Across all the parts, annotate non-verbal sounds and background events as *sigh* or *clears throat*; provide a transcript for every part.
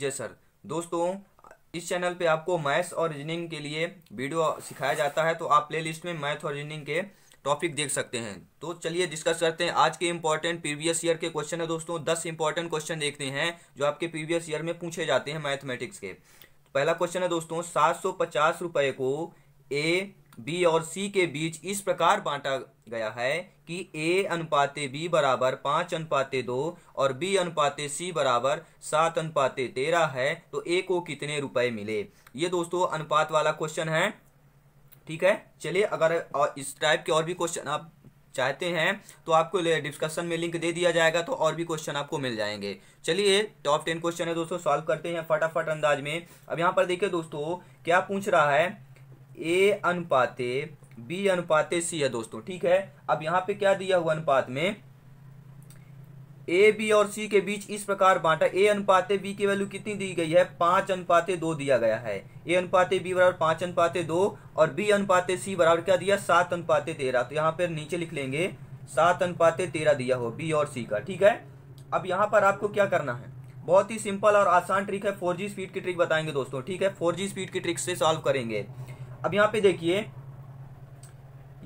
जय सर दोस्तों इस चैनल पे आपको मैथ्स और रीजनिंग के लिए वीडियो सिखाया जाता है तो आप प्लेलिस्ट में मैथ और रीजनिंग के टॉपिक देख सकते हैं तो चलिए डिस्कस करते हैं आज के इम्पोर्टेंट प्रीवियस ईयर के क्वेश्चन है दोस्तों दस इंपॉर्टेंट क्वेश्चन देखते हैं जो आपके प्रीवियस ईयर में पूछे जाते हैं मैथमेटिक्स के पहला क्वेश्चन है दोस्तों सात सौ पचास को ए बी और सी के बीच इस प्रकार बांटा गया है कि ए अनुपाते बी बराबर पांच अनुपाते दो और बी अनुपाते सी बराबर सात अनुपाते तेरह है तो ए को कितने रुपए मिले ये दोस्तों अनुपात वाला क्वेश्चन है ठीक है चलिए अगर इस टाइप के और भी क्वेश्चन आप चाहते हैं तो आपको डिस्कशन में लिंक दे दिया जाएगा तो और भी क्वेश्चन आपको मिल जाएंगे चलिए टॉप टेन क्वेश्चन है दोस्तों सॉल्व करते हैं फटाफट अंदाज में अब यहाँ पर देखिए दोस्तों क्या पूछ रहा है ए अनुपाते बी अनुपाते सी है दोस्तों ठीक है अब यहाँ पे क्या दिया हुआ अनुपात में ए बी और सी के बीच इस प्रकार बांटा ए अनुपाते बी की वैल्यू कितनी दी गई है पांच अनुपाते दो दिया गया है ए अनुपाते बी बराबर पांच अनुपाते दो और बी अनुपाते सी बराबर क्या दिया सात अनुपाते तेरह तो यहाँ पर नीचे लिख लेंगे सात अनुपाते तेरह दिया हो बी और सी का ठीक है अब यहां पर आपको क्या करना है बहुत ही सिंपल और आसान ट्रिक है फोर स्पीड की ट्रिक बताएंगे दोस्तों ठीक है फोर स्पीड की ट्रिक से सॉल्व करेंगे अब यहाँ पे देखिए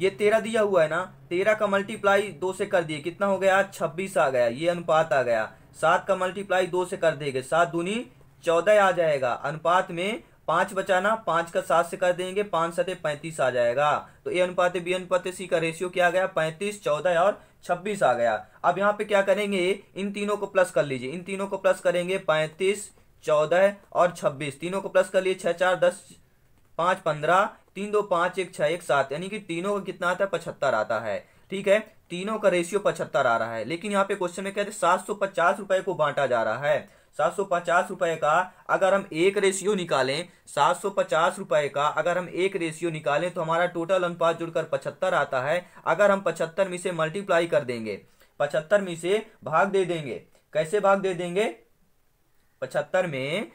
ये तेरह दिया हुआ है ना तेरह का मल्टीप्लाई दो से कर दिए कितना हो गया छब्बीस आ गया ये अनुपात आ गया सात का मल्टीप्लाई दो से कर देंगे सात दूनी चौदह आ जाएगा अनुपात में पांच बचाना पांच का सात से कर देंगे पांच सतह पैंतीस आ जाएगा तो ए अनुपात बी अनुपात सी का रेशियो क्या आ गया पैंतीस चौदह और छब्बीस आ गया अब यहाँ पे क्या करेंगे इन तीनों को प्लस कर लीजिए इन तीनों को प्लस करेंगे पैंतीस चौदह और छब्बीस तीनों को प्लस कर लिए छह चार दस पांच पंद्रह तीन दो पांच एक छह एक सात यानी कि तीनों का कितना आता है पचहत्तर आता है ठीक है तीनों का रेशियो पचहत्तर आ रहा है लेकिन यहाँ पे क्वेश्चन में कहते सात सौ पचास रुपए को बांटा जा रहा है सात सौ पचास रुपए का अगर हम एक रेशियो निकालें सात सौ पचास रुपए का अगर हम एक रेशियो निकालें तो हमारा टोटल अनुपात जुड़कर पचहत्तर आता है अगर हम पचहत्तर में से मल्टीप्लाई कर देंगे पचहत्तर में से भाग दे देंगे कैसे भाग दे देंगे पचहत्तर में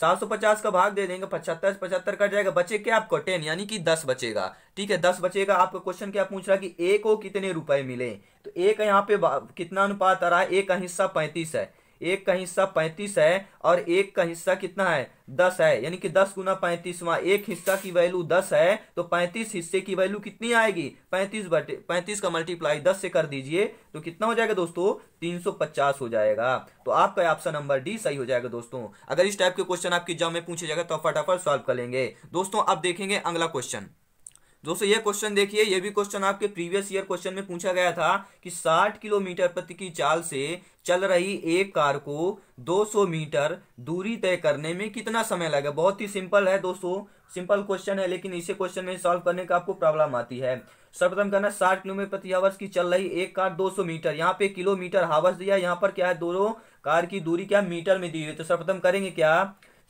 सात सौ पचास का भाग दे देंगे पचहत्तर से पचहत्तर कट जाएगा बचे क्या आपको टेन यानी कि दस बचेगा ठीक है दस बचेगा आपका क्वेश्चन क्या पूछ रहा कि ए को कितने रुपए मिले तो ए का यहाँ पे कितना अनुपात आ रहा है ए का हिस्सा पैंतीस है एक का हिस्सा पैंतीस है और एक का हिस्सा कितना है दस है यानी कि दस गुना पैंतीसवा एक हिस्सा की वैल्यू दस है तो पैंतीस हिस्से की वैल्यू कितनी आएगी पैंतीस बटे पैंतीस का मल्टीप्लाई दस से कर दीजिए तो कितना हो जाएगा दोस्तों तीन सौ पचास हो जाएगा तो आपका ऑप्शन नंबर डी सही हो जाएगा दोस्तों अगर इस टाइप के क्वेश्चन आपके एग्जाम में पूछे जाएगा तो फटाफट सॉल्व कर लेंगे दोस्तों अब देखेंगे अगला क्वेश्चन दोस्तों ये क्वेश्चन देखिए ये भी क्वेश्चन आपके प्रीवियस ईयर क्वेश्चन में पूछा गया था कि 60 किलोमीटर प्रति की चाल से चल रही एक कार को 200 मीटर दूरी तय करने में कितना समय लगे बहुत ही सिंपल है दोस्तों सिंपल क्वेश्चन है लेकिन इसे क्वेश्चन में सॉल्व करने का आपको प्रॉब्लम आती है सर्वप्रथम करना साठ किलोमीटर प्रति आवर्स की चल रही एक कार दो मीटर यहाँ पे किलोमीटर हावर्स दिया यहाँ पर क्या है दोनों कार की दूरी क्या मीटर में दी हुई तो सर्वप्रथम करेंगे क्या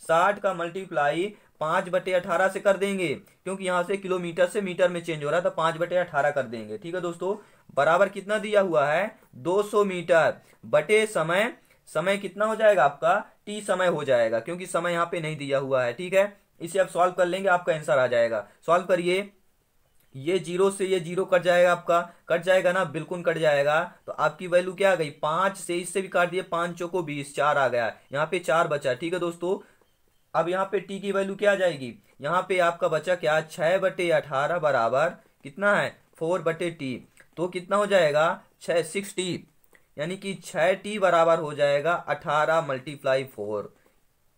साठ का मल्टीप्लाई पांच बटे अठारह से कर देंगे क्योंकि यहां से किलोमीटर से मीटर में चेंज हो रहा था तो पांच बटे अठारह कर देंगे ठीक है दोस्तों बराबर कितना दिया हुआ है 200 मीटर बटे समय समय कितना हो जाएगा आपका टी समय हो जाएगा क्योंकि समय यहाँ पे नहीं दिया हुआ है ठीक है इसे आप सॉल्व कर लेंगे आपका आंसर आ जाएगा सॉल्व करिए ये जीरो से ये जीरो कट जाएगा आपका कट जाएगा ना बिल्कुल कट जाएगा तो आपकी वैल्यू क्या आ गई पांच से इससे भी काट दिए पांच चौको बीस चार आ गया यहाँ पे चार बचा ठीक है दोस्तों अब यहाँ पे टी की वैल्यू क्या आ जाएगी यहाँ पे आपका बचा क्या छह बटे अठारह बराबर कितना है फोर बटे टी तो कितना हो जाएगा छह सिक्स टी यानी कि छह टी बराबर हो जाएगा अठारह मल्टीप्लाई फोर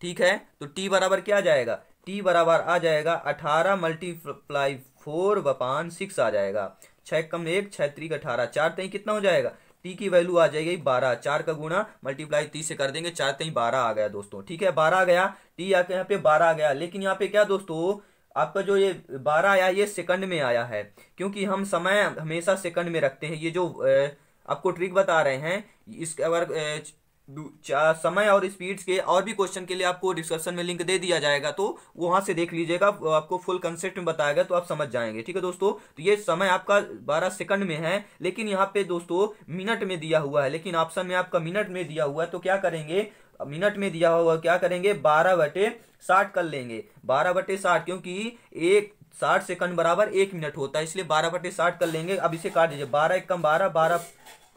ठीक है तो टी बराबर क्या आ जाएगा टी बराबर आ जाएगा अठारह मल्टीप्लाई फोर बपान सिक्स आ जाएगा छः कम एक छह त्रिक अठारह चार तय कितना हो जाएगा टी की वैल्यू आ जाएगी बारह चार का गुणा मल्टीप्लाई तीस से कर देंगे चार तीन बारह आ गया दोस्तों ठीक है बारह आ गया टी आके यहाँ पे बारह आ गया लेकिन यहाँ पे क्या दोस्तों आपका जो ये बारह आया ये सेकंड में आया है क्योंकि हम समय हमेशा सेकंड में रखते हैं ये जो आपको ट्रिक बता रहे हैं इस अगर समय और स्पीड्स के और भी क्वेश्चन के लिए आपको डिस्कशन में लिंक दे दिया जाएगा तो वहां से देख लीजिएगा आपको फुल कंसेप्ट में बताया गया तो आप समझ जाएंगे ठीक है दोस्तों तो ये समय आपका 12 सेकंड में है लेकिन यहाँ पे दोस्तों मिनट में दिया हुआ है लेकिन ऑप्शन में आपका मिनट में दिया हुआ है तो क्या करेंगे मिनट में दिया हुआ क्या करेंगे बारह बटे साठ कर लेंगे बारह बटे साठ क्योंकि एक साठ सेकंड बराबर एक मिनट होता है इसलिए बारह बटे साठ कर लेंगे अब इसे काट दीजिए बारह एक कम बारह बारह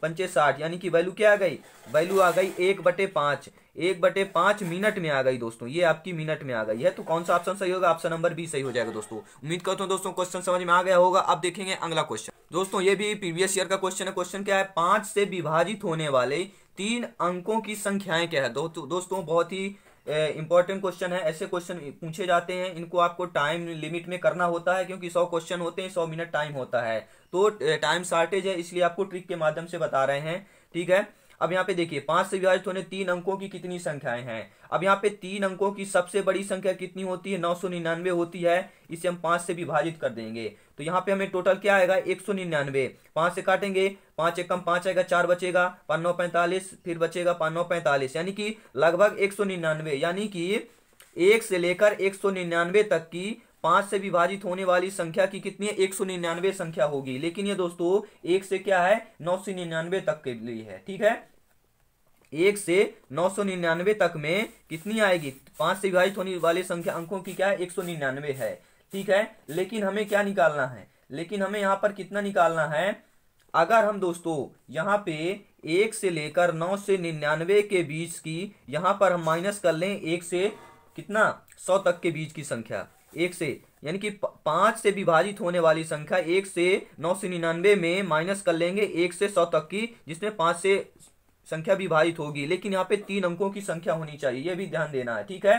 पंचे साठ यानी कि वैल्यू क्या आ गई वैल्यू आ गई एक बटे पांच एक बटे पांच मिनट में आ गई दोस्तों ये आपकी मिनट में आ गई है तो कौन सा ऑप्शन सही होगा ऑप्शन नंबर बी सही हो जाएगा दोस्तों उम्मीद करता हूँ दोस्तों क्वेश्चन समझ में आ गया होगा अब देखेंगे अगला क्वेश्चन दोस्तों ये भी प्रीवियस ईयर का क्वेश्चन है क्वेश्चन क्या है पांच से विभाजित होने वाले तीन अंकों की संख्याएं क्या है दो, दोस्तों बहुत ही इंपॉर्टेंट क्वेश्चन है ऐसे क्वेश्चन पूछे जाते हैं इनको आपको टाइम लिमिट में करना होता है क्योंकि सौ क्वेश्चन होते हैं सौ मिनट टाइम होता है तो टाइम शार्टेज है इसलिए आपको ट्रिक के माध्यम से बता रहे हैं ठीक है अब यहाँ पे देखिए पांच से विभाजित होने तीन अंकों की कितनी संख्याएं हैं अब यहाँ पे तीन अंकों की सबसे बड़ी संख्या कितनी होती है नौ सौ निन्यानवे होती है इसे हम पांच से विभाजित कर देंगे तो यहाँ पे हमें टोटल क्या आएगा एक सौ निन्यानवे पांच से काटेंगे पांच एक कम पांच आएगा चार बचेगा पांच नौ पैंतालीस फिर बचेगा पांच नौ पैंतालीस यानी कि लगभग एक सौ निन्यानवे यानी कि एक से लेकर एक सौ निन्यानवे तक की पांच से विभाजित होने वाली संख्या की कितनी है एक सौ निन्यानवे संख्या होगी लेकिन ये दोस्तों एक से क्या है नौ सौ निन्यानवे तक के लिए है ठीक है एक से नौ सौ निन्यानवे तक में कितनी आएगी पांच से विभाजित होने वाली संख्या अंकों की क्या है एक सौ निन्यानवे है ठीक है लेकिन हमें क्या निकालना है लेकिन हमें यहाँ पर कितना निकालना है अगर हम दोस्तों यहाँ पे एक से लेकर नौ से निन्यानवे के बीच की यहाँ पर हम माइनस कर लें एक से कितना सौ तक के बीच की संख्या एक से यानी कि पाँच से विभाजित होने वाली संख्या एक से नौ से निन्यानवे में माइनस कर लेंगे एक से सौ तक की जिसमें पाँच से संख्या विभाजित होगी लेकिन यहाँ पे तीन अंकों की संख्या होनी चाहिए यह भी ध्यान देना है ठीक है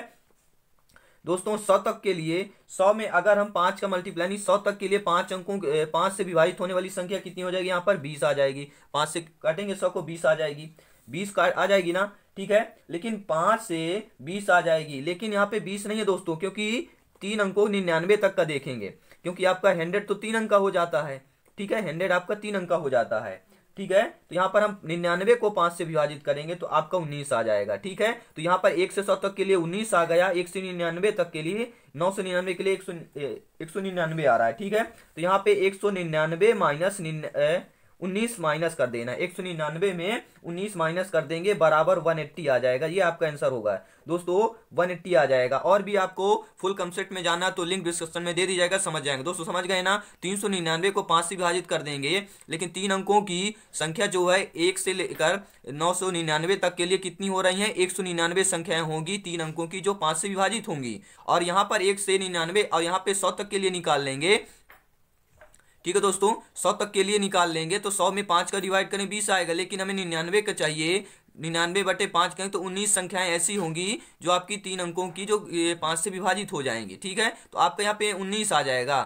दोस्तों सौ तक के लिए सौ में अगर हम पांच का मल्टीप्लाई नहीं सौ तक के लिए पांच अंकों पांच से विभाजित होने वाली संख्या कितनी हो जाएगी यहाँ पर बीस आ जाएगी पांच से काटेंगे सौ को बीस आ जाएगी बीस का आ जाएगी ना ठीक है लेकिन पांच से बीस आ जाएगी लेकिन यहाँ पे बीस नहीं है दोस्तों क्योंकि तीन अंकों निन्यानवे तक का देखेंगे क्योंकि आपका हंड्रेड तो तीन अंक का हो जाता है ठीक है हंड्रेड आपका तीन अंक का हो जाता है ठीक है तो यहाँ पर हम निन्यानवे को पांच से विभाजित करेंगे तो आपका उन्नीस आ जाएगा ठीक है तो यहाँ पर एक से सौ तक के लिए उन्नीस आ गया एक से निन्यानवे तक के लिए नौ सौ निन्यानवे के लिए एक सौ निन्यानवे आ रहा है ठीक है तो यहाँ पे एक सौ निन्यानवे माइनस उन्नीस माइनस कर देना एक सौ निन्यानवे में उन्नीस माइनस कर देंगे बराबर वन एट्टी आ जाएगा ये आपका आंसर होगा दोस्तों वन एट्टी आ जाएगा और भी आपको फुल कंसेप्ट में जाना तो लिंक डिस्क्रिप्शन में दे दी जाएगा समझ जाएंगे दोस्तों समझ गए ना तीन सौ निन्यानवे को पांच से विभाजित कर देंगे लेकिन तीन अंकों की संख्या जो है एक से लेकर नौ सौ निन्यानवे तक के लिए कितनी हो रही है एक सौ निन्यानवे संख्याएं होंगी तीन अंकों की जो पांच से विभाजित होंगी और यहाँ पर एक से निन्यानवे और यहाँ पे सौ तक के लिए निकाल लेंगे ठीक है दोस्तों सौ तक के लिए निकाल लेंगे तो सौ में पांच का डिवाइड करें बीस आएगा लेकिन हमें निन्यानवे का चाहिए निन्यानवे बटे पांच करें तो उन्नीस संख्याएं ऐसी होंगी जो आपकी तीन अंकों की जो पांच से विभाजित हो जाएंगी ठीक है तो आपका यहाँ पे उन्नीस आ जाएगा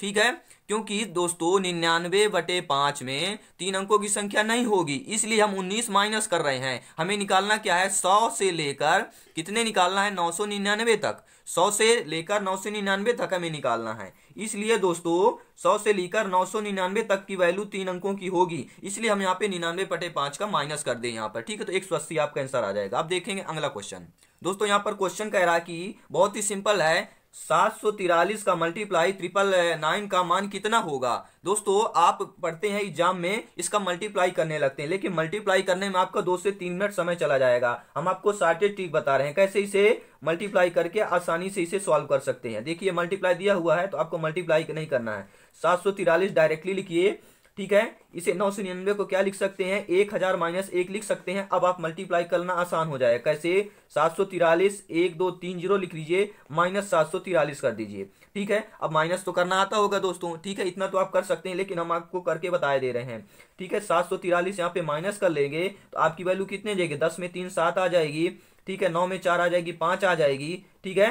ठीक है क्योंकि दोस्तों निन्यानवे बटे पांच में तीन अंकों की संख्या नहीं होगी इसलिए हम उन्नीस माइनस कर रहे हैं हमें निकालना क्या है सौ से लेकर कितने निकालना है नौ सौ निन्यानवे तक सौ से लेकर नौ सौ निन्यानवे तक हमें निकालना है इसलिए दोस्तों सौ से लेकर नौ सौ निन्यानवे तक की वैल्यू तीन अंकों की होगी इसलिए हम यहाँ पे निन्यानवे पटे पांच का माइनस कर दें यहाँ पर ठीक है तो एक सौ अस्सी आपका आंसर आ जाएगा आप देखेंगे अगला क्वेश्चन दोस्तों यहाँ पर क्वेश्चन कह रहा कि बहुत ही सिंपल है सात सौ तिरालीस का मल्टीप्लाई ट्रिपल नाइन का मान कितना होगा दोस्तों आप पढ़ते हैं एग्जाम में इसका मल्टीप्लाई करने लगते हैं लेकिन मल्टीप्लाई करने में आपका दो से तीन मिनट समय चला जाएगा हम आपको शार्टेज ट्रिक बता रहे हैं कैसे इसे मल्टीप्लाई करके आसानी से इसे सॉल्व कर सकते हैं देखिए मल्टीप्लाई दिया हुआ है तो आपको मल्टीप्लाई नहीं करना है सात डायरेक्टली लिखिए ठीक है इसे नौ सौ निन्यानवे को क्या लिख सकते हैं एक हजार माइनस एक लिख सकते हैं अब आप मल्टीप्लाई करना आसान हो जाएगा कैसे सात सौ तिरालीस एक दो तीन जीरो लिख लीजिए माइनस सात सौ तिरालीस कर दीजिए ठीक है अब माइनस तो करना आता होगा दोस्तों ठीक है इतना तो आप कर सकते हैं लेकिन हम आपको करके बताए दे रहे हैं ठीक है सात सौ तिरालीस यहाँ पे माइनस कर लेंगे तो आपकी वैल्यू कितने जाएगी दस में तीन सात आ जाएगी ठीक है नौ में चार आ जाएगी पांच आ जाएगी ठीक है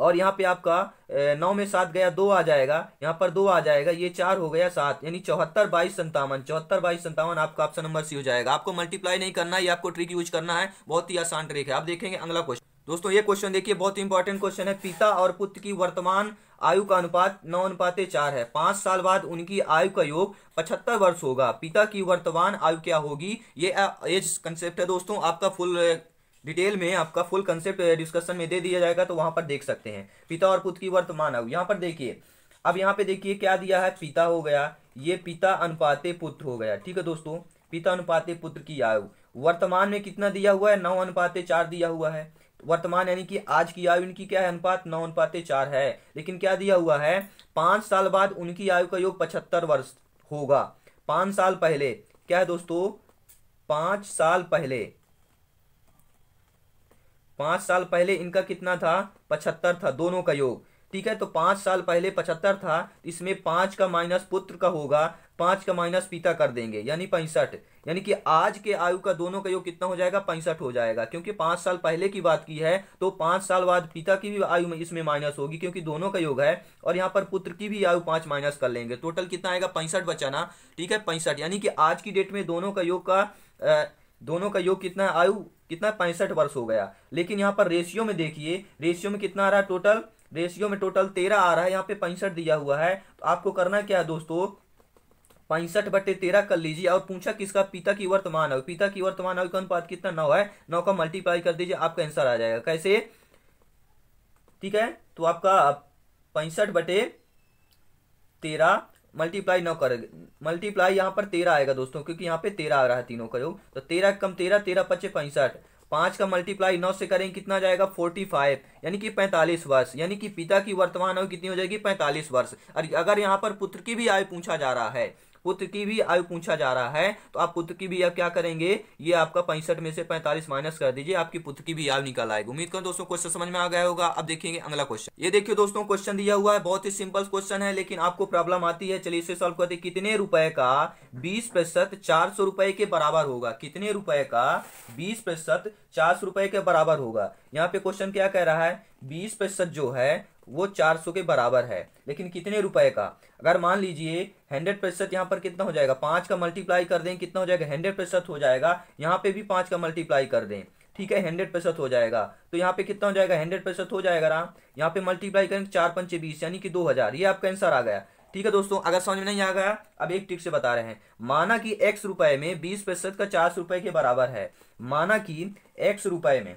और यहाँ पे आपका नौ में सात गया दो आ जाएगा यहाँ पर दो आ जाएगा ये चार हो गया सात यानी चौहत्तर बाईस संतावन चौहत्तर बाईस संतावन आपका ऑप्शन नंबर सी हो जाएगा आपको मल्टीप्लाई नहीं करना है आपको ट्रिक यूज करना है बहुत ही आसान ट्रिक है आप देखेंगे अगला क्वेश्चन दोस्तों ये क्वेश्चन देखिए बहुत इंपॉर्टेंट क्वेश्चन है पिता और पुत्र की वर्तमान आयु का अनुपात नौ अनुपात चार है पांच साल बाद उनकी आयु का योग पचहत्तर वर्ष होगा पिता की वर्तमान आयु क्या होगी ये एज कंसेप्ट है दोस्तों आपका फुल डिटेल में आपका फुल कंसेप्ट डिस्कशन में दे दिया जाएगा तो वहां पर देख सकते हैं पिता और पुत्र की वर्तमान आयु यहाँ पर देखिए अब यहाँ पे देखिए क्या दिया है पिता हो गया ये पिता अनुपाते पुत्र हो गया ठीक है दोस्तों पिता अनुपाते पुत्र की आयु वर्तमान में कितना दिया हुआ है नौ अनुपाते चार दिया हुआ है वर्तमान यानी कि आज की आयु इनकी क्या है अनुपात नौ अनुपाते चार है लेकिन क्या दिया हुआ है पांच साल बाद उनकी आयु का योग पचहत्तर वर्ष होगा पांच साल पहले क्या है दोस्तों पांच साल पहले पांच साल पहले इनका कितना था पचहत्तर था दोनों का योग ठीक है तो पांच साल पहले पचहत्तर था इसमें पांच का माइनस पुत्र का होगा पांच का माइनस पिता कर देंगे यानी पैंसठ यानी कि आज के आयु का दोनों का योग कितना हो जाएगा पैंसठ हो जाएगा क्योंकि पांच साल पहले की बात की है तो पांच साल बाद पिता की भी आयु में इसमें माइनस होगी क्योंकि दोनों का योग है और यहाँ पर पुत्र की भी आयु पांच माइनस कर लेंगे टोटल कितना आएगा पैंसठ बचाना ठीक है पैंसठ यानी कि आज की डेट में दोनों का योग का आ, दोनों का योग कितना आयु कितना पैंसठ वर्ष हो गया लेकिन यहाँ पर रेशियो में देखिए रेशियो में कितना आ रहा है टोटल रेशियो में टोटल तेरह आ रहा है यहाँ पे पैंसठ दिया हुआ है तो आपको करना क्या है दोस्तों पैंसठ बटे तेरह कर लीजिए और पूछा किसका पिता की वर्तमान आयु पिता की वर्तमान आयु का अनुपात कितना नौ है नौ का मल्टीप्लाई कर दीजिए आपका आंसर आ जाएगा कैसे ठीक है तो आपका पैंसठ बटे तेरह मल्टीप्लाई न कर मल्टीप्लाई यहाँ पर तेरह आएगा दोस्तों क्योंकि यहाँ पे तेरह आ रहा है तीनों का योग तो तेरह कम तेरह तेरह पच्चीस पैंसठ पांच का मल्टीप्लाई नौ से करेंगे कितना जाएगा फोर्टी फाइव यानी कि पैंतालीस वर्ष यानी कि पिता की वर्तमान आयु कितनी हो जाएगी पैंतालीस वर्ष और अगर यहाँ पर पुत्र की भी आयु पूछा जा रहा है पुत्र की भी आयु पूछा जा रहा है तो आप पुत्र की भी आप क्या करेंगे ये आपका पैंसठ में से पैंतालीस माइनस कर दीजिए आपकी पुत्र की भी आयु निकल आएगी उम्मीद करो दोस्तों क्वेश्चन समझ में आ गया होगा अब देखेंगे अगला क्वेश्चन ये देखिए दोस्तों क्वेश्चन दिया हुआ है बहुत ही सिंपल क्वेश्चन है लेकिन आपको प्रॉब्लम आती है चलिए इसे सॉल्व करते कितने रुपए का बीस प्रतिशत चार सौ रुपए के बराबर होगा कितने रुपए का बीस प्रतिशत चार सौ रुपए के बराबर होगा यहाँ पे क्वेश्चन क्या कह रहा है बीस प्रतिशत जो है वो 400 के बराबर है लेकिन कितने रुपए का अगर मान लीजिए 100 प्रतिशत यहाँ पर कितना हो जाएगा पांच का मल्टीप्लाई कर दें कितना हो जाएगा 100 प्रतिशत हो जाएगा यहाँ पे भी पांच का मल्टीप्लाई कर दें ठीक है हंड्रेड प्रतिशत हो जाएगा तो यहाँ पे कितना हो जाएगा हंड्रेड प्रतिशत हो जाएगा राम यहाँ पे मल्टीप्लाई करेंगे चार पंचे बीस यानी कि दो हज़ार ये आपका आंसर आ गया ठीक है दोस्तों अगर समझ में नहीं आ गया अब एक ट्रिक से बता रहे हैं माना कि एक्स रुपए में बीस प्रतिशत का चार सौ रुपए के बराबर है माना कि एक्स रुपए में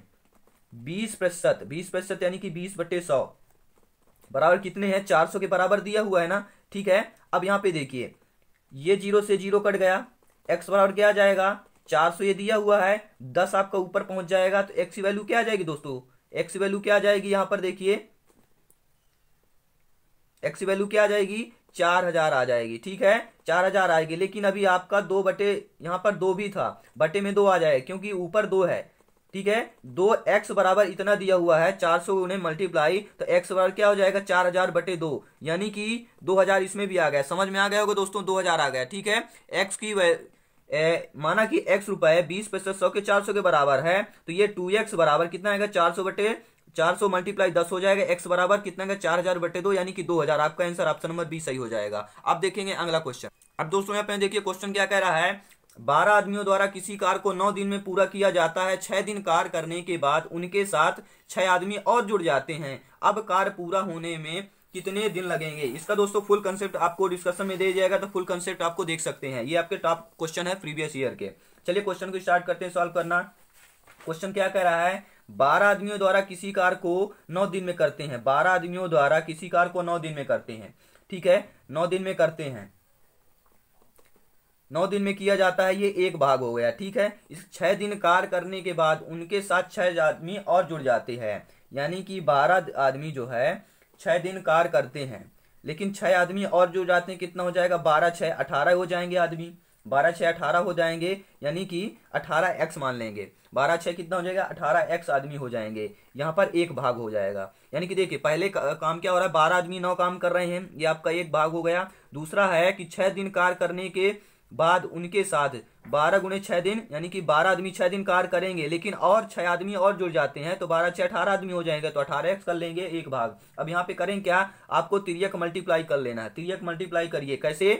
बीस प्रतिशत बीस प्रतिशत यानी कि बीस बट्टे सौ बराबर कितने हैं चार सौ के बराबर दिया हुआ है ना ठीक है अब यहाँ पे देखिए ये जीरो से जीरो कट गया एक्स बराबर क्या आ जाएगा चार सौ ये दिया हुआ है दस आपका ऊपर पहुंच जाएगा तो एक्स की वैल्यू क्या आ जाएगी दोस्तों एक्स की वैल्यू क्या आ जाएगी यहां पर देखिए एक्स की वैल्यू क्या आ जाएगी चार हजार आ जाएगी ठीक है चार हजार आएगी लेकिन अभी आपका दो बटे यहाँ पर दो भी था बटे में दो आ जाएगा क्योंकि ऊपर दो है ठीक है दो एक्स बराबर इतना दिया हुआ है चार सौ उन्हें मल्टीप्लाई तो एक्स बराबर क्या हो जाएगा चार हजार बटे दो यानी कि दो हजार इसमें भी आ गया समझ में आ गया होगा दोस्तों दो हजार आ गया ठीक है एक्स की ए, माना कि एक्स रुपए बीस पैसे सौ के चार सौ के बराबर है तो ये टू एक्स बराबर कितना आएगा चार सौ बटे चार सौ मल्टीप्लाई दस हो जाएगा एक्स बराबर कितना का चार हजार बटे दो यानी कि दो हजार आपका आंसर ऑप्शन नंबर बी सही हो जाएगा अब देखेंगे अगला क्वेश्चन अब दोस्तों यहाँ पे देखिए क्वेश्चन क्या कह रहा है बारह आदमियों द्वारा किसी कार को नौ दिन में पूरा किया जाता है छह दिन कार करने के बाद उनके साथ छह आदमी और जुड़ जाते हैं अब कार पूरा होने में कितने दिन लगेंगे इसका दोस्तों फुल कंसेप्ट आपको डिस्कशन में दे जाएगा तो फुल कंसेप्ट आपको देख सकते हैं ये आपके टॉप क्वेश्चन है प्रीवियस ईयर के चलिए क्वेश्चन को स्टार्ट करते हैं सॉल्व करना क्वेश्चन क्या कह रहा है बारह आदमियों द्वारा किसी कार को नौ दिन में करते हैं बारह आदमियों द्वारा किसी कार को नौ दिन में करते हैं ठीक है नौ दिन में करते हैं नौ दिन में किया जाता है ये एक भाग हो गया ठीक है इस छह दिन कार्य करने के बाद उनके साथ छह आदमी और जुड़ जाते हैं यानी कि बारह आदमी जो है छह दिन कार्य करते हैं लेकिन छह आदमी और जुड़ जाते हैं कितना हो जाएगा बारह छह अठारह हो जाएंगे आदमी बारह छह अठारह हो जाएंगे यानी कि अठारह एक्स मान लेंगे बारह छह कितना हो जाएगा अठारह एक्स आदमी हो जाएंगे यहाँ पर एक भाग हो जाएगा यानी कि देखिए पहले का, काम क्या हो रहा है बारह आदमी नौ काम कर रहे हैं ये आपका एक भाग हो गया दूसरा है कि छह दिन कार्य करने के बाद उनके साथ बारह गुणे छह दिन यानी कि बारह आदमी छह दिन कार्य करेंगे लेकिन और छह आदमी और जुड़ जाते हैं तो बारह छह अठारह आदमी हो जाएंगे तो अठारह एक्स कर लेंगे एक भाग अब यहाँ पे करें क्या आपको तिरक मल्टीप्लाई कर लेना है तिरक मल्टीप्लाई करिए कैसे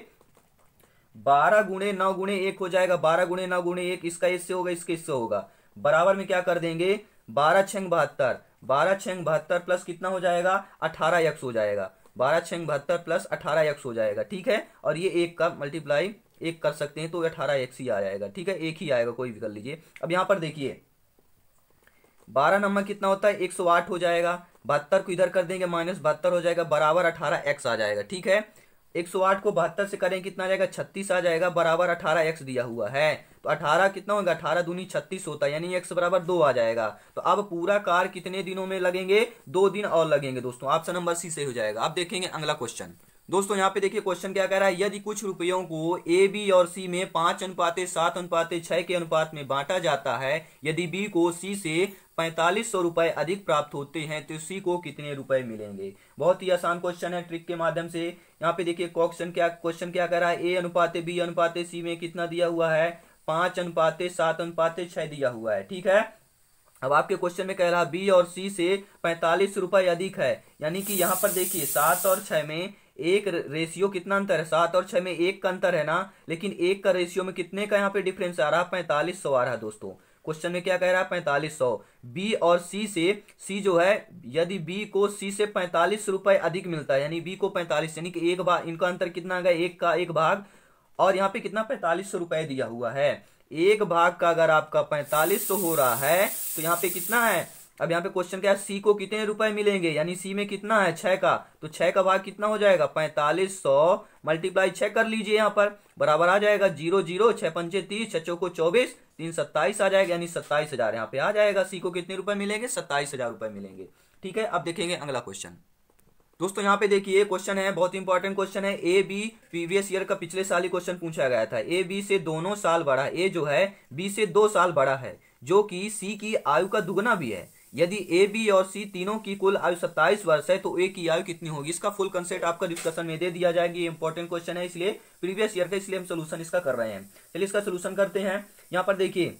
बारह गुणे नौ गुणे एक हो जाएगा बारह गुणे नौ गुणे एक इसका इससे होगा इसके इससे होगा बराबर में क्या कर देंगे बारह छंग बहत्तर बारह छंग बहत्तर प्लस कितना हो जाएगा अठारह एक्स हो जाएगा बारह छंग बहत्तर प्लस अठारह एक्स हो जाएगा ठीक है और ये एक का मल्टीप्लाई एक कर सकते हैं तो अठारह एक्स ही आ जाएगा ठीक है एक ही आएगा कोई भी कर लीजिए अब यहाँ पर देखिए बारह नंबर कितना होता है एक सौ आठ हो जाएगा बहत्तर को इधर कर देंगे माइनस बहत्तर हो जाएगा बराबर अठारह एक्स आ जाएगा ठीक है एक सौ आठ को बहत्तर से करें कितना जाएगा छत्तीस आ जाएगा बराबर अठारह एक्स दिया हुआ है तो अठारह कितना होगा अठारह दूनी छत्तीस होता है यानी एक्स बराबर दो आ जाएगा तो अब पूरा कार कितने दिनों में लगेंगे दो दिन और लगेंगे दोस्तों ऑप्शन नंबर सी से हो जाएगा आप देखेंगे अगला क्वेश्चन दोस्तों यहाँ पे देखिए क्वेश्चन क्या कह रहा है यदि कुछ रुपयों को ए बी और सी में पांच अनुपाते सात अनुपाते छह के अनुपात में बांटा जाता है यदि बी को सी से पैंतालीस सौ रुपए अधिक प्राप्त होते हैं तो सी को कितने रुपए मिलेंगे बहुत ही आसान क्वेश्चन है ट्रिक के माध्यम से यहाँ पे देखिए क्वेश्चन क्या क्वेश्चन क्या कह रहा है ए अनुपाते बी अनुपाते सी में कितना दिया हुआ है पांच अनुपाते सात अनुपाते छह दिया हुआ है ठीक है अब आपके क्वेश्चन में कह रहा है बी और सी से पैंतालीस रुपए अधिक है यानी कि यहाँ पर देखिए सात और छह में एक रेशियो कितना अंतर है सात और छह में एक का अंतर है ना लेकिन एक का रेशियो में कितने का यहाँ पे डिफरेंस आ रहा है पैंतालीस सौ आ रहा है दोस्तों क्वेश्चन में क्या कह रहा है पैंतालीस सौ बी और सी से सी जो है यदि बी को सी से पैंतालीस रुपए अधिक मिलता है यानी बी को पैंतालीस यानी कि एक भाग इनका अंतर कितना आ गया एक का एक भाग और यहाँ पे कितना पैंतालीस सौ रुपए दिया हुआ है एक भाग का अगर आपका पैंतालीस सौ हो रहा है तो यहाँ पे कितना है अब यहाँ पे क्वेश्चन क्या है सी को कितने रुपए मिलेंगे यानी सी में कितना है छह का तो छह का भाग कितना हो जाएगा पैंतालीस सौ मल्टीप्लाई छह कर लीजिए यहाँ पर बराबर आ जाएगा जीरो जीरो छह पंचे तीस छह चौको चौबीस तीन सत्ताईस आ जाएगा यानी सत्ताईस हजार यहाँ पे आ जाएगा सी को कितने रुपए मिलेंगे सत्ताईस हजार रुपए मिलेंगे ठीक है अब देखेंगे अगला क्वेश्चन दोस्तों यहाँ पे देखिए क्वेश्चन है बहुत इंपॉर्टेंट क्वेश्चन है ए बी प्रीवियस ईयर का पिछले साल ही क्वेश्चन पूछा गया था ए बी से दोनों साल बड़ा ए जो है बी से दो साल बड़ा है जो कि सी की आयु का दुगना भी है यदि ए बी और सी तीनों की कुल आयु सत्ताईस वर्ष है तो ए की आयु कितनी होगी इसका फुल कंसेप्ट आपका डिस्कशन में दे दिया जाएगा ये इंपॉर्टेंट क्वेश्चन है इसलिए प्रीवियस ईयर का इसलिए हम सोल्यूशन इसका कर रहे हैं चलिए इसका सोल्यूशन करते हैं यहाँ पर देखिए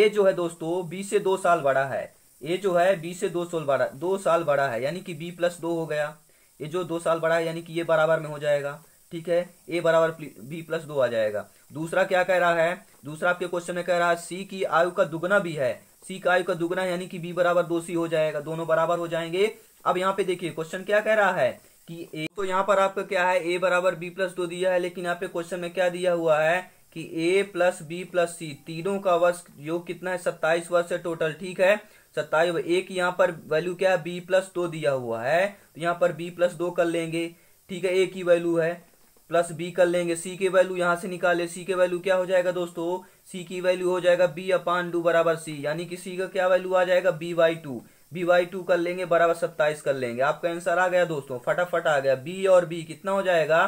ए जो है दोस्तों बी से दो साल बड़ा है ए जो है बी से दो साल बड़ा दो साल बड़ा है यानी कि बी प्लस दो हो गया ये जो दो साल बड़ा है यानी कि ये बराबर में हो जाएगा ठीक है ए बराबर बी प्लस दो आ जाएगा दूसरा क्या कह रहा है दूसरा आपके क्वेश्चन में कह रहा है सी की आयु का दुगना भी है सी का आयु का दुगना यानी कि बी बराबर दो सी हो जाएगा दोनों बराबर हो जाएंगे अब यहाँ पे देखिए क्वेश्चन क्या कह रहा है कि ए तो यहाँ पर आपका क्या है ए बराबर बी प्लस दो दिया है लेकिन यहाँ पे क्वेश्चन में क्या दिया हुआ है कि A plus B plus C तीनों का वर्ष योग कितना है सत्ताईस वर्ष है टोटल ठीक है सत्ताईस ए की यहाँ पर वैल्यू क्या है बी प्लस दो दिया हुआ है तो यहाँ पर बी प्लस दो कर लेंगे ठीक है ए की वैल्यू है प्लस बी कर लेंगे सी के वैल्यू यहां से निकाले सी के वैल्यू क्या हो जाएगा दोस्तों सी की वैल्यू हो जाएगा बी अपान टू बराबर सी यानी कि सी का क्या वैल्यू आ जाएगा B by two B by two कर लेंगे बराबर सत्ताईस कर लेंगे आपका आंसर आ गया दोस्तों फटाफट आ गया बी और बी कितना हो जाएगा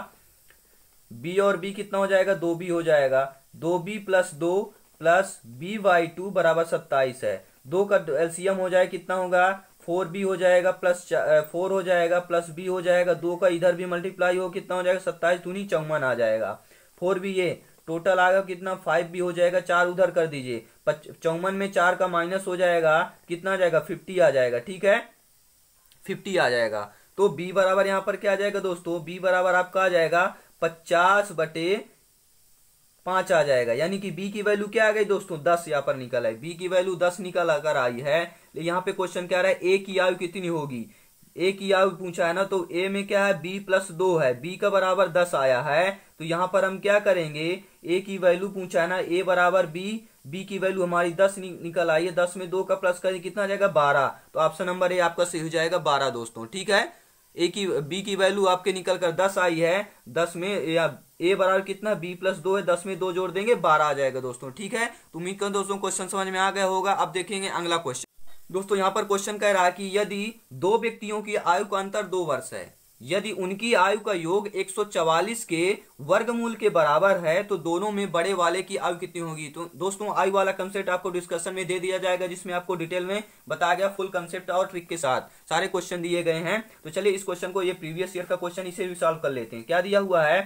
बी और बी कितना हो जाएगा दो बी हो जाएगा दो बी प्लस दो प्लस बी टू बराबर सत्ताईस है दो का एलसीएम हो जाए कितना होगा फोर बी हो जाएगा प्लस फोर हो जाएगा प्लस बी हो जाएगा दो का इधर भी मल्टीप्लाई हो कितना हो जाएगा सत्ताईस दूनी चौवन आ जाएगा फोर बी ये टोटल आएगा कितना फाइव बी हो जाएगा चार उधर कर दीजिए चौवन में चार का माइनस हो जाएगा कितना आ जाएगा फिफ्टी आ जाएगा ठीक है फिफ्टी आ जाएगा तो बी बराबर यहाँ पर क्या आ जाएगा दोस्तों बी बराबर आपका आ जाएगा पचास बटे पांच आ जाएगा यानी कि बी की वैल्यू क्या आ गई दोस्तों दस यहाँ पर निकल आई बी की वैल्यू दस निकल आकर आई है तो यहाँ पे क्वेश्चन क्या रहा है ए की आयु कितनी होगी ए की आयु पूछा है ना तो ए में क्या है बी प्लस दो है बी का बराबर दस आया है तो यहाँ पर हम क्या करेंगे ए की वैल्यू पूछा है ना ए बराबर बी बी की वैल्यू हमारी दस नि, निकल आई है दस में दो का प्लस करें कितना आ जाएगा बारह तो ऑप्शन नंबर ए आपका सही हो जाएगा बारह दोस्तों ठीक है ए की बी की वैल्यू आपके निकल कर दस आई है दस में या ए बराबर कितना बी प्लस दो है दस में दो जोड़ देंगे बारह आ जाएगा दोस्तों ठीक है तो उम्मीद कर दोस्तों क्वेश्चन समझ में आ गया होगा अब देखेंगे अगला क्वेश्चन दोस्तों यहाँ पर क्वेश्चन कह रहा है कि यदि दो व्यक्तियों की आयु का अंतर दो वर्ष है यदि उनकी आयु का योग 144 के वर्गमूल के बराबर है तो दोनों में बड़े वाले की आयु कितनी होगी तो दोस्तों आयु वाला कंसेप्ट आपको डिस्कशन में दे दिया जाएगा जिसमें आपको डिटेल में बताया गया फुल कंसेप्ट और ट्रिक के साथ सारे क्वेश्चन दिए गए हैं तो चलिए इस क्वेश्चन को ये प्रीवियस ईयर का क्वेश्चन इसे भी सॉल्व कर लेते हैं क्या दिया हुआ है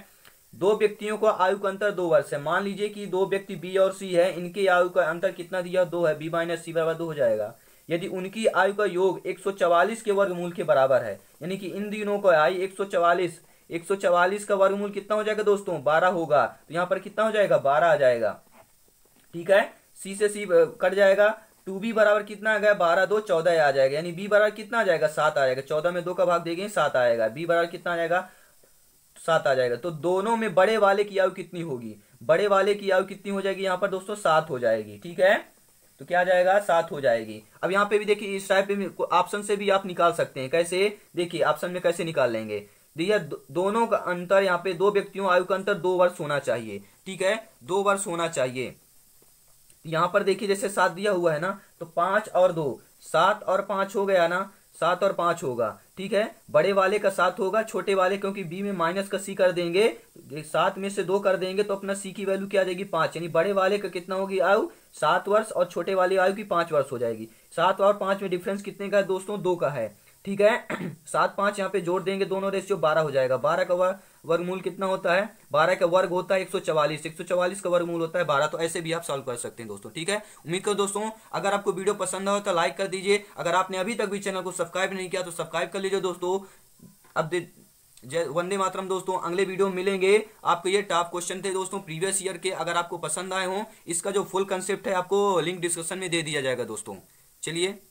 दो व्यक्तियों का आयु का अंतर दो वर्ष है मान लीजिए कि दो व्यक्ति बी और सी है इनके आयु का अंतर कितना दिया दो है बी माइनस सी बराबर दो हो जाएगा यदि उनकी आयु का योग 144 के वर्गमूल के बराबर है यानी कि इन दिनों का आयु 144 144 का वर्गमूल कितना हो जाएगा दोस्तों 12 होगा तो यहाँ पर कितना हो जाएगा 12 आ जाएगा ठीक है सी से सी कट जाएगा टू बी बराबर कितना आ गया बारह दो चौदह आ जाएगा यानी बी बराबर कितना आ जाएगा सात आ जाएगा चौदह में दो का भाग देखें सात आएगा बी बराबर कितना आ जाएगा सात आ जाएगा तो दोनों में बड़े वाले की आयु कितनी होगी बड़े वाले की आयु कितनी हो जाएगी यहाँ पर दोस्तों सात हो जाएगी ठीक है तो क्या जाएगा सात हो जाएगी अब यहाँ पे भी देखिए इस टाइप ऑप्शन से भी आप निकाल सकते हैं कैसे देखिए ऑप्शन में कैसे निकाल लेंगे देखिए तो दो, दोनों का अंतर यहाँ पे दो व्यक्तियों आयु का अंतर दो वर्ष होना चाहिए ठीक है दो वर्ष होना चाहिए यहाँ पर देखिए जैसे सात दिया हुआ है ना तो पांच और दो सात और पांच हो गया ना सात और पांच होगा ठीक है बड़े वाले का सात होगा छोटे वाले क्योंकि बी में माइनस का सी कर देंगे सात में से दो कर देंगे तो अपना सी की वैल्यू क्या आ जाएगी पांच यानी बड़े वाले का कितना होगी आयु सात वर्ष और छोटे वाले आयु की पांच वर्ष हो जाएगी सात और पांच में डिफरेंस कितने का है दोस्तों दो का है ठीक है *clears throat* सात पांच यहाँ पे जोड़ देंगे दोनों रेशियो बारह हो जाएगा बारह का वर्गमूल कितना होता है बारह का वर्ग होता है एक सौ चवालीस एक सौ चवालीस का वर्गमूल होता है बारह तो ऐसे भी आप सॉल्व कर सकते हैं दोस्तों ठीक है उम्मीद करो दोस्तों अगर आपको वीडियो पसंद आए तो लाइक कर दीजिए अगर आपने अभी तक भी चैनल को सब्सक्राइब नहीं किया तो सब्सक्राइब कर लीजिए दोस्तों अब जय वंदे मातरम दोस्तों अगले वीडियो में मिलेंगे आपको ये टॉप क्वेश्चन थे दोस्तों प्रीवियस ईयर के अगर आपको पसंद आए हो इसका जो फुल कंसेप्ट है आपको लिंक डिस्क्रिप्शन में दे दिया जाएगा दोस्तों चलिए